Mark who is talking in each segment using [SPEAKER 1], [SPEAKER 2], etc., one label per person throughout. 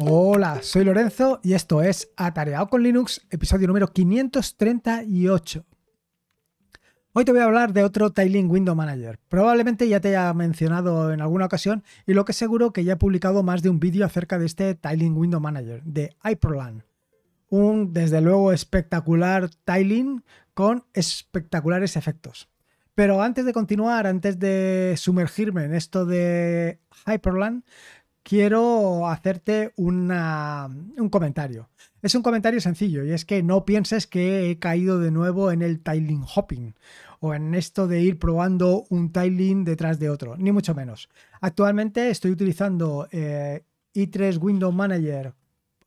[SPEAKER 1] Hola, soy Lorenzo y esto es Atareado con Linux, episodio número 538. Hoy te voy a hablar de otro Tiling Window Manager. Probablemente ya te haya mencionado en alguna ocasión y lo que seguro que ya he publicado más de un vídeo acerca de este Tiling Window Manager de Hyperland. Un desde luego espectacular tiling con espectaculares efectos. Pero antes de continuar, antes de sumergirme en esto de Hyperland, quiero hacerte un comentario. Es un comentario sencillo y es que no pienses que he caído de nuevo en el tiling hopping o en esto de ir probando un tiling detrás de otro, ni mucho menos. Actualmente estoy utilizando eh, i3 Window Manager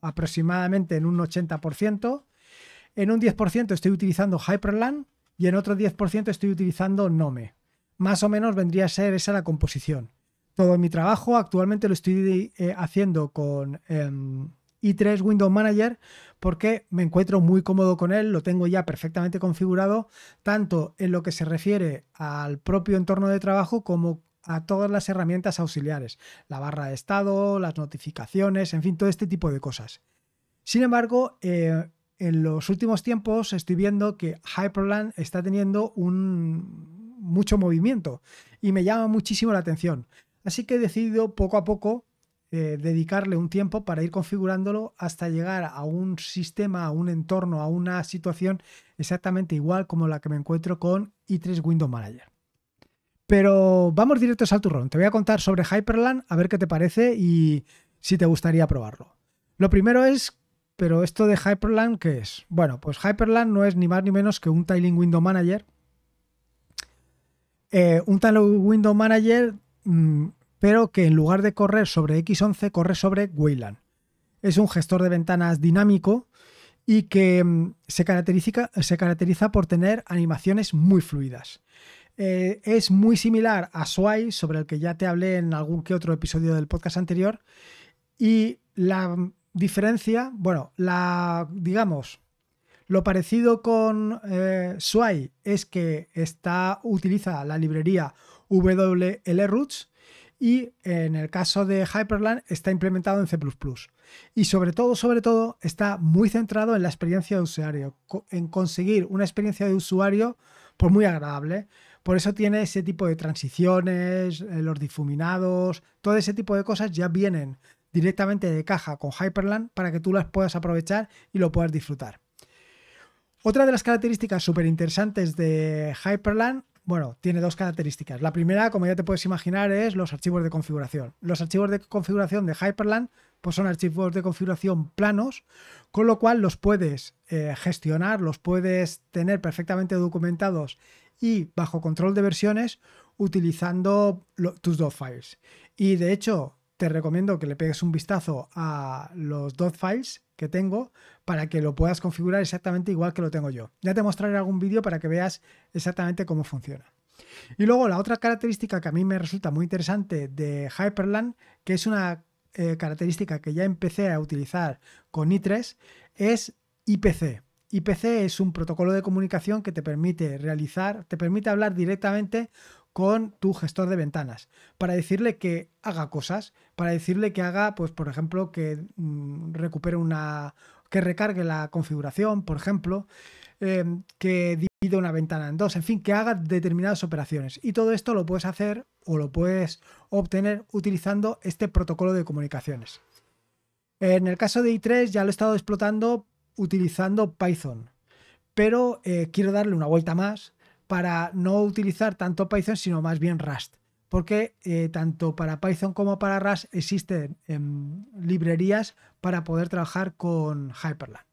[SPEAKER 1] aproximadamente en un 80%, en un 10% estoy utilizando Hyperland y en otro 10% estoy utilizando Nome. Más o menos vendría a ser esa la composición todo mi trabajo. Actualmente lo estoy eh, haciendo con em, i3 Windows Manager porque me encuentro muy cómodo con él, lo tengo ya perfectamente configurado, tanto en lo que se refiere al propio entorno de trabajo como a todas las herramientas auxiliares, la barra de estado, las notificaciones, en fin, todo este tipo de cosas. Sin embargo, eh, en los últimos tiempos estoy viendo que Hyperland está teniendo un mucho movimiento y me llama muchísimo la atención. Así que he decidido poco a poco eh, dedicarle un tiempo para ir configurándolo hasta llegar a un sistema, a un entorno, a una situación exactamente igual como la que me encuentro con i3 Window Manager. Pero vamos directos al turrón. Te voy a contar sobre Hyperland, a ver qué te parece y si te gustaría probarlo. Lo primero es, pero esto de Hyperland, ¿qué es? Bueno, pues Hyperland no es ni más ni menos que un Tiling Window Manager. Eh, un Tiling Window Manager Mm, pero que en lugar de correr sobre X11, corre sobre Wayland. Es un gestor de ventanas dinámico y que mm, se caracteriza, se caracteriza por tener animaciones muy fluidas. Eh, es muy similar a Swy sobre el que ya te hablé en algún que otro episodio del podcast anterior. Y la mm, diferencia, bueno, la, digamos, lo parecido con eh, es que está, utiliza la librería Roots, y en el caso de Hyperland está implementado en C++. Y sobre todo, sobre todo, está muy centrado en la experiencia de usuario, en conseguir una experiencia de usuario pues, muy agradable. Por eso tiene ese tipo de transiciones, eh, los difuminados, todo ese tipo de cosas ya vienen directamente de caja con Hyperland para que tú las puedas aprovechar y lo puedas disfrutar. Otra de las características súper interesantes de Hyperland bueno, tiene dos características. La primera, como ya te puedes imaginar, es los archivos de configuración. Los archivos de configuración de Hyperland pues son archivos de configuración planos, con lo cual los puedes eh, gestionar, los puedes tener perfectamente documentados y bajo control de versiones utilizando tus .dot files. Y de hecho, te recomiendo que le pegues un vistazo a los .dot files que tengo para que lo puedas configurar exactamente igual que lo tengo yo. Ya te mostraré algún vídeo para que veas exactamente cómo funciona. Y luego la otra característica que a mí me resulta muy interesante de Hyperland, que es una eh, característica que ya empecé a utilizar con i3, es IPC. IPC es un protocolo de comunicación que te permite realizar, te permite hablar directamente con tu gestor de ventanas para decirle que haga cosas, para decirle que haga, pues por ejemplo, que mm, recupere una, que recargue la configuración, por ejemplo, em, que divida una ventana en dos, en fin, que haga determinadas operaciones. Y todo esto lo puedes hacer o lo puedes obtener utilizando este protocolo de comunicaciones. En el caso de i3 ya lo he estado explotando utilizando Python, pero eh, quiero darle una vuelta más para no utilizar tanto Python, sino más bien Rust. Porque eh, tanto para Python como para Rust existen em, librerías para poder trabajar con Hyperland.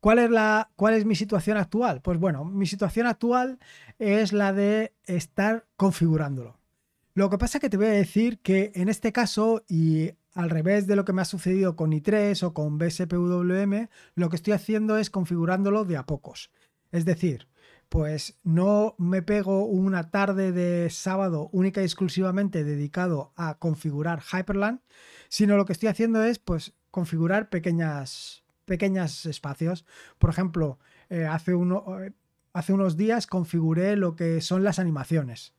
[SPEAKER 1] ¿Cuál es, la, ¿Cuál es mi situación actual? Pues bueno, mi situación actual es la de estar configurándolo. Lo que pasa es que te voy a decir que en este caso, y al revés de lo que me ha sucedido con i3 o con BSPWM, lo que estoy haciendo es configurándolo de a pocos. Es decir, pues no me pego una tarde de sábado única y exclusivamente dedicado a configurar Hyperland, sino lo que estoy haciendo es pues configurar pequeñas, pequeños espacios. Por ejemplo, eh, hace, eh, hace unos días configuré lo que son las animaciones.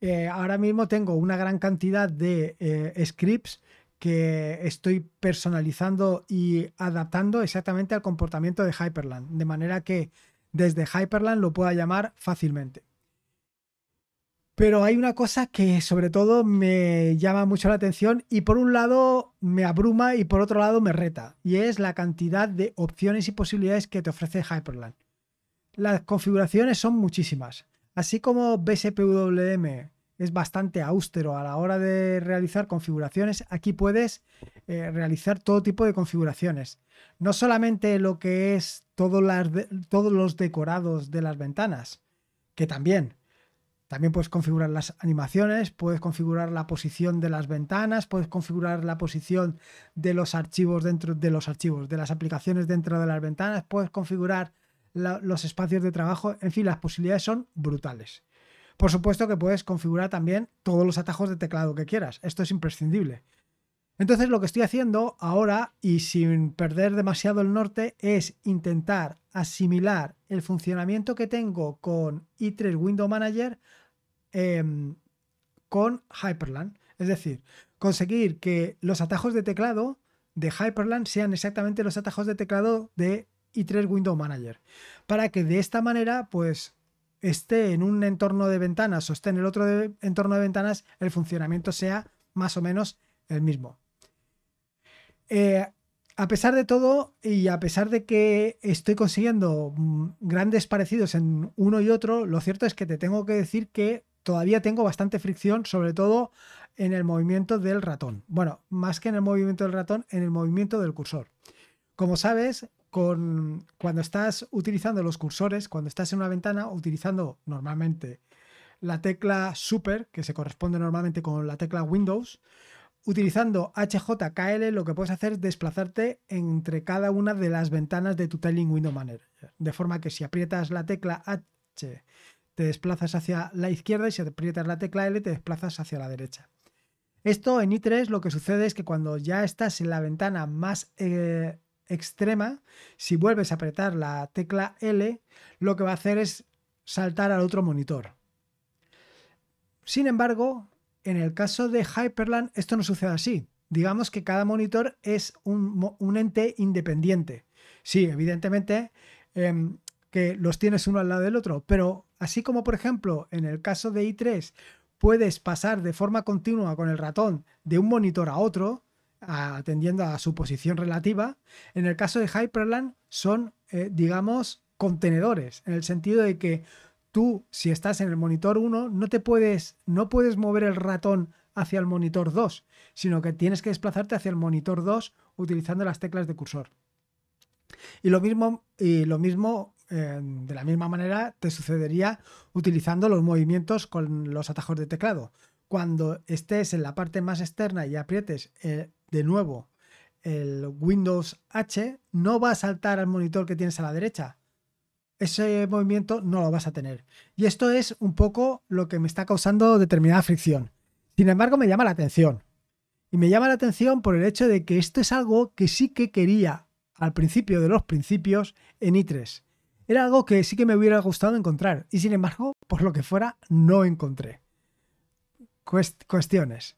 [SPEAKER 1] Eh, ahora mismo tengo una gran cantidad de scripts que estoy personalizando y adaptando exactamente al comportamiento de Hyperland, de manera que desde Hyperland lo pueda llamar fácilmente. Pero hay una cosa que sobre todo me llama mucho la atención y por un lado me abruma y por otro lado me reta, y es la cantidad de opciones y posibilidades que te ofrece Hyperland. Las configuraciones son muchísimas. Así como BSPWM es bastante austero a la hora de realizar configuraciones, aquí puedes eh, realizar todo tipo de configuraciones. No solamente lo que es todos los decorados de las ventanas, que también. También puedes configurar las animaciones, puedes configurar la posición de las ventanas, puedes configurar la posición de los archivos dentro de los archivos, de las aplicaciones dentro de las ventanas, puedes configurar los espacios de trabajo, en fin, las posibilidades son brutales. Por supuesto que puedes configurar también todos los atajos de teclado que quieras, esto es imprescindible. Entonces lo que estoy haciendo ahora y sin perder demasiado el norte es intentar asimilar el funcionamiento que tengo con i3 Window Manager em, con Hyperland. Es decir, conseguir que los atajos de teclado de Hyperland sean exactamente los atajos de teclado de i3 Window Manager. Para que de esta manera, pues esté en un entorno de ventanas o esté en el otro entorno de ventanas, el funcionamiento sea más o menos el mismo. Eh, a pesar de todo, y a pesar de que estoy consiguiendo mm, grandes parecidos en uno y otro, lo cierto es que te tengo que decir que todavía tengo bastante fricción, sobre todo en el movimiento del ratón. Bueno, más que en el movimiento del ratón, en el movimiento del cursor. Como sabes, con, cuando estás utilizando los cursores, cuando estás en una ventana, utilizando normalmente la tecla Super, que se corresponde normalmente con la tecla Windows, Utilizando HJKL lo que puedes hacer es desplazarte entre cada una de las ventanas de tu Tiling Window Manager. De forma que si aprietas la tecla H te desplazas hacia la izquierda y si aprietas la tecla L te desplazas hacia la derecha. Esto en i3 lo que sucede es que cuando ya estás en la ventana más eh, extrema, si vuelves a apretar la tecla L, lo que va a hacer es saltar al otro monitor. Sin embargo, en el caso de Hyperland, esto no sucede así. Digamos que cada monitor es un, ente independiente. Sí, evidentemente em, que los tienes uno al lado del otro, pero así como por ejemplo en el caso de i3 puedes pasar de forma continua con el ratón de un monitor a otro, atendiendo a su posición relativa, en el caso de Hyperland son, eh, digamos, contenedores, en el sentido de que tú, si estás en el monitor 1, no te puedes, no puedes mover el ratón hacia el monitor 2, sino que tienes que desplazarte hacia el monitor 2 utilizando las teclas de cursor. Y lo mismo, y lo mismo eh, de la misma manera te sucedería utilizando los movimientos con los atajos de teclado. Cuando estés en la parte más externa y aprietes eh, de nuevo el Windows H, no va a saltar al monitor que tienes a la derecha, ese movimiento no lo vas a tener. Y esto es un poco lo que me está causando determinada fricción. Sin embargo, me llama la atención. Y me llama la atención por el hecho de que esto es algo que sí que quería al principio de los principios en i3. Era algo que sí que me hubiera gustado encontrar. Y sin embargo, por lo que fuera, no encontré. cuestiones.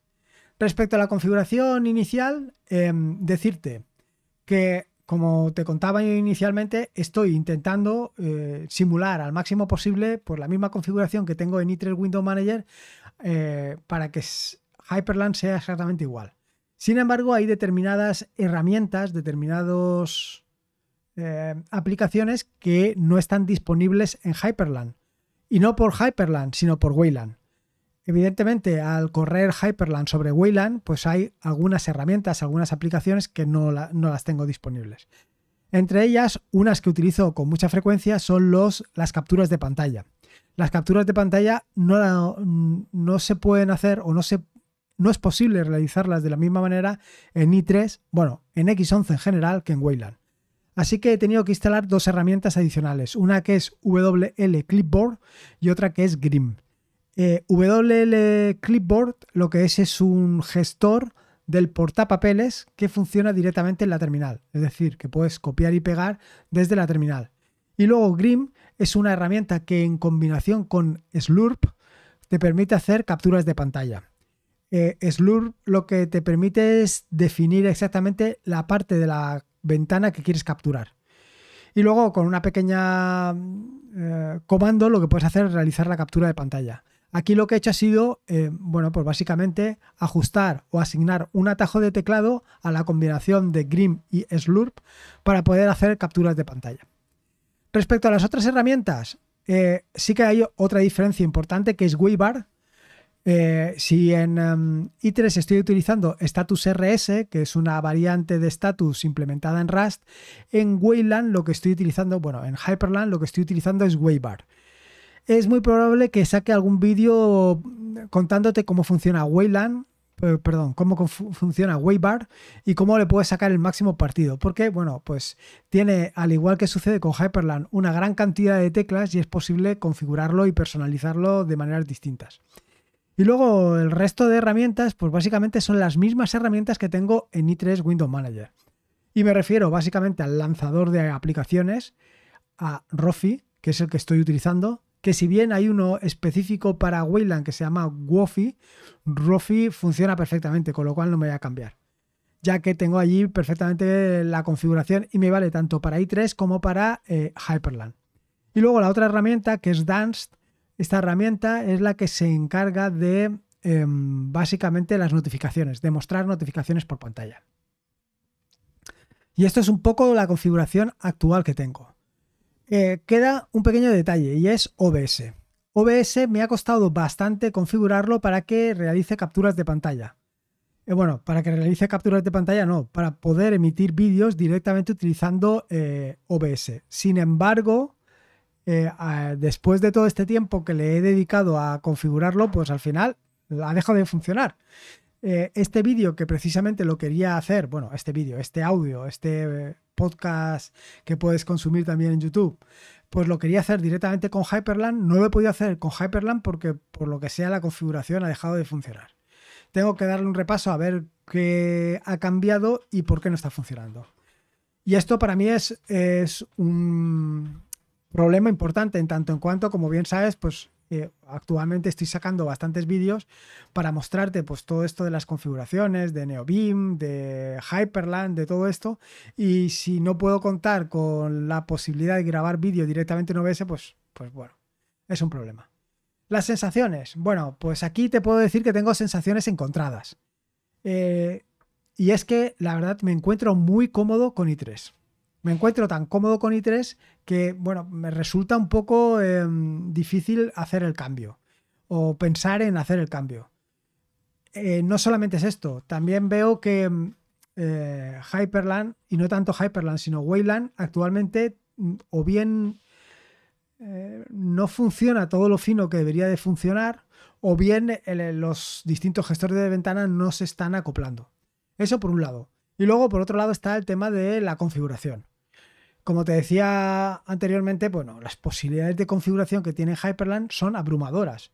[SPEAKER 1] Respecto a la configuración inicial, em, decirte que como te contaba inicialmente, estoy intentando eh, simular al máximo posible por la misma configuración que tengo en i3 Window Manager eh, para que Hyperland sea exactamente igual. Sin embargo, hay determinadas herramientas, determinadas eh, aplicaciones que no están disponibles en Hyperland. Y no por Hyperland, sino por Wayland. Evidentemente, al correr Hyperland sobre Wayland, pues hay algunas herramientas, algunas aplicaciones que no, las tengo disponibles. Entre ellas, unas que utilizo con mucha frecuencia son las capturas de pantalla. Las capturas de pantalla no, se pueden hacer o no, no es posible realizarlas de la misma manera en i3, bueno, en X11 en general que en Wayland. Así que he tenido que instalar dos herramientas adicionales, una que es WL Clipboard y otra que es Grim. Eh, WL Clipboard lo que es es un gestor del portapapeles que funciona directamente en la terminal, es decir, que puedes copiar y pegar desde la terminal. Y luego Grim es una herramienta que en combinación con Slurp te permite hacer capturas de pantalla. Eh, Slurp lo que te permite es definir exactamente la parte de la ventana que quieres capturar. Y luego con una pequeña eh, comando lo que puedes hacer es realizar la captura de pantalla. Aquí lo que he hecho ha sido, eh, bueno, pues básicamente ajustar o asignar un atajo de teclado a la combinación de Grim y Slurp para poder hacer capturas de pantalla. Respecto a las otras herramientas, eh, sí que hay otra diferencia importante que es Waybar. Eh, si en em, i3 estoy utilizando Status RS, que es una variante de status implementada en Rust, en Wayland lo que estoy utilizando, bueno, en Hyperland lo que estoy utilizando es Waybar es muy probable que saque algún vídeo contándote cómo funciona Wayland, perdón, cómo funciona Waybar y cómo le puedes sacar el máximo partido. Porque, bueno, pues tiene, al igual que sucede con Hyperland, una gran cantidad de teclas y es posible configurarlo y personalizarlo de maneras distintas. Y luego el resto de herramientas, pues básicamente son las mismas herramientas que tengo en i3 Windows Manager. Y me refiero básicamente al lanzador de aplicaciones, a Rofi, que es el que estoy utilizando, que si bien hay uno específico para Wayland que se llama Wofi, Rofi funciona perfectamente, con lo cual no me voy a cambiar. Ya que tengo allí perfectamente la configuración y me vale tanto para i3 como para eh, Hyperland. Y luego la otra herramienta que es Danced, esta herramienta es la que se encarga de em, básicamente las notificaciones, de mostrar notificaciones por pantalla. Y esto es un poco la configuración actual que tengo. Eh, queda un pequeño detalle y es OBS. OBS me ha costado bastante configurarlo para que realice capturas de pantalla. Eh, bueno, para que realice capturas de pantalla no, para poder emitir vídeos directamente utilizando eh, OBS. Sin embargo, después de todo este tiempo que le he dedicado a configurarlo, pues al final ha dejado de funcionar. Eh, este vídeo que precisamente lo quería hacer, bueno, este vídeo, este audio, este eh, podcast que puedes consumir también en YouTube, pues lo quería hacer directamente con Hyperland. No lo he podido hacer con Hyperland porque por lo que sea la configuración ha dejado de funcionar. Tengo que darle un repaso a ver qué ha cambiado y por qué no está funcionando. Y esto para mí es, es un problema importante en tanto en cuanto, como bien sabes, pues eh, actualmente estoy sacando bastantes vídeos para mostrarte pues todo esto de las configuraciones, de NeoBeam, de Hyperland, de todo esto. Y si no puedo contar con la posibilidad de grabar vídeo directamente en OBS, pues, pues bueno, es un problema. Las sensaciones. Bueno, pues aquí te puedo decir que tengo sensaciones encontradas. Eh, y es que la verdad me encuentro muy cómodo con i3 me encuentro tan cómodo con i3 que, bueno, me resulta un poco em, difícil hacer el cambio o pensar en hacer el cambio. Eh, no solamente es esto, también veo que em, eh, Hyperland, y no tanto Hyperland, sino Wayland, actualmente mm, o bien eh, no funciona todo lo fino que debería de funcionar, o bien los distintos gestores de ventanas no se están acoplando. Eso por un lado. Y luego, por otro lado, está el tema de la configuración. Como te decía anteriormente, bueno, las posibilidades de configuración que tiene Hyperland son abrumadoras.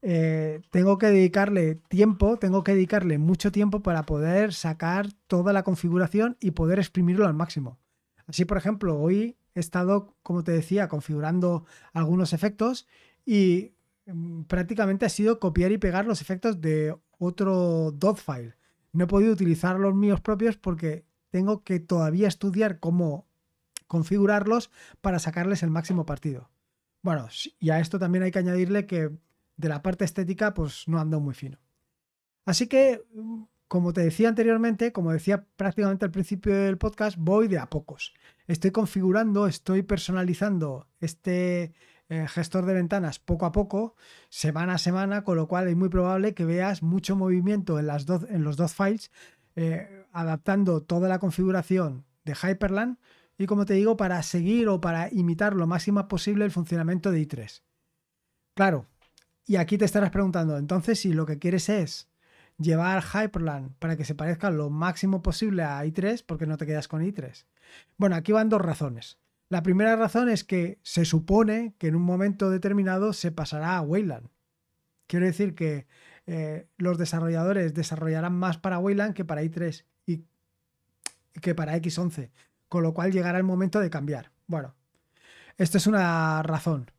[SPEAKER 1] Eh, tengo que dedicarle tiempo, tengo que dedicarle mucho tiempo para poder sacar toda la configuración y poder exprimirlo al máximo. Así, por ejemplo, hoy he estado, como te decía, configurando algunos efectos y mm, prácticamente ha sido copiar y pegar los efectos de otro dot file no he podido utilizar los míos propios porque tengo que todavía estudiar cómo configurarlos para sacarles el máximo partido. Bueno, y a esto también hay que añadirle que de la parte estética pues no ando muy fino. Así que, como te decía anteriormente, como decía prácticamente al principio del podcast, voy de a pocos. Estoy configurando, estoy personalizando este, eh, gestor de ventanas poco a poco, semana a semana, con lo cual es muy probable que veas mucho movimiento en, las dos, en los dos files, eh, adaptando toda la configuración de Hyperland y como te digo, para seguir o para imitar lo máximo posible el funcionamiento de i3. Claro, y aquí te estarás preguntando, entonces si lo que quieres es llevar Hyperland para que se parezca lo máximo posible a i3, porque no te quedas con i3? Bueno, aquí van dos razones. La primera razón es que se supone que en un momento determinado se pasará a Wayland. Quiero decir que eh, los desarrolladores desarrollarán más para Wayland que para i3 y que para X11, con lo cual llegará el momento de cambiar. Bueno, esta es una razón.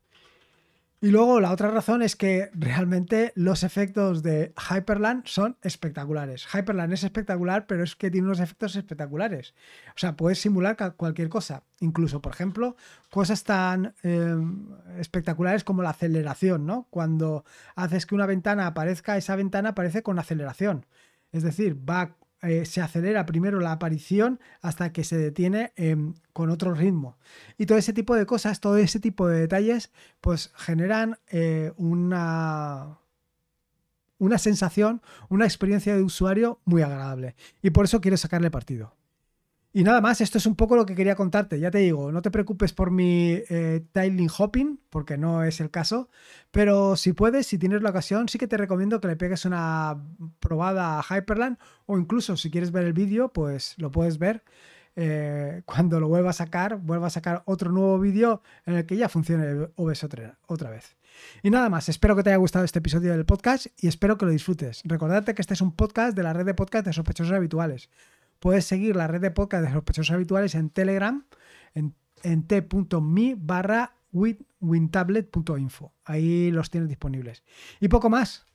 [SPEAKER 1] Y luego la otra razón es que realmente los efectos de Hyperland son espectaculares. Hyperland es espectacular, pero es que tiene unos efectos espectaculares. O sea, puedes simular cualquier cosa. Incluso, por ejemplo, cosas tan em, espectaculares como la aceleración, ¿no? Cuando haces que una ventana aparezca, esa ventana aparece con aceleración. Es decir, va eh, se acelera primero la aparición hasta que se detiene em, con otro ritmo. Y todo ese tipo de cosas, todo ese tipo de detalles, pues generan eh, una, una sensación, una experiencia de usuario muy agradable. Y por eso quiero sacarle partido. Y nada más, esto es un poco lo que quería contarte. Ya te digo, no te preocupes por mi tailing eh, tiling hopping, porque no es el caso, pero si puedes, si tienes la ocasión, sí que te recomiendo que le pegues una probada a Hyperland o incluso si quieres ver el vídeo, pues lo puedes ver. Eh, cuando lo vuelva a sacar, vuelva a sacar otro nuevo vídeo en el que ya funcione OBS otra, otra vez. Y nada más, espero que te haya gustado este episodio del podcast y espero que lo disfrutes. Recordarte que este es un podcast de la red de podcast de sospechosos habituales. Puedes seguir la red de podcast de pechos habituales en Telegram, en, en t.me barra wintablet.info. Ahí los tienes disponibles. Y poco más.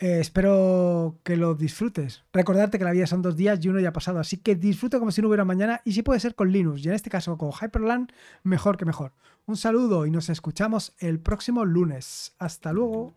[SPEAKER 1] Eh, espero que lo disfrutes. Recordarte que la vida son dos días y uno ya ha pasado, así que disfruta como si no hubiera mañana y si puede ser con Linux y en este caso con Hyperland, mejor que mejor. Un saludo y nos escuchamos el próximo lunes. Hasta luego.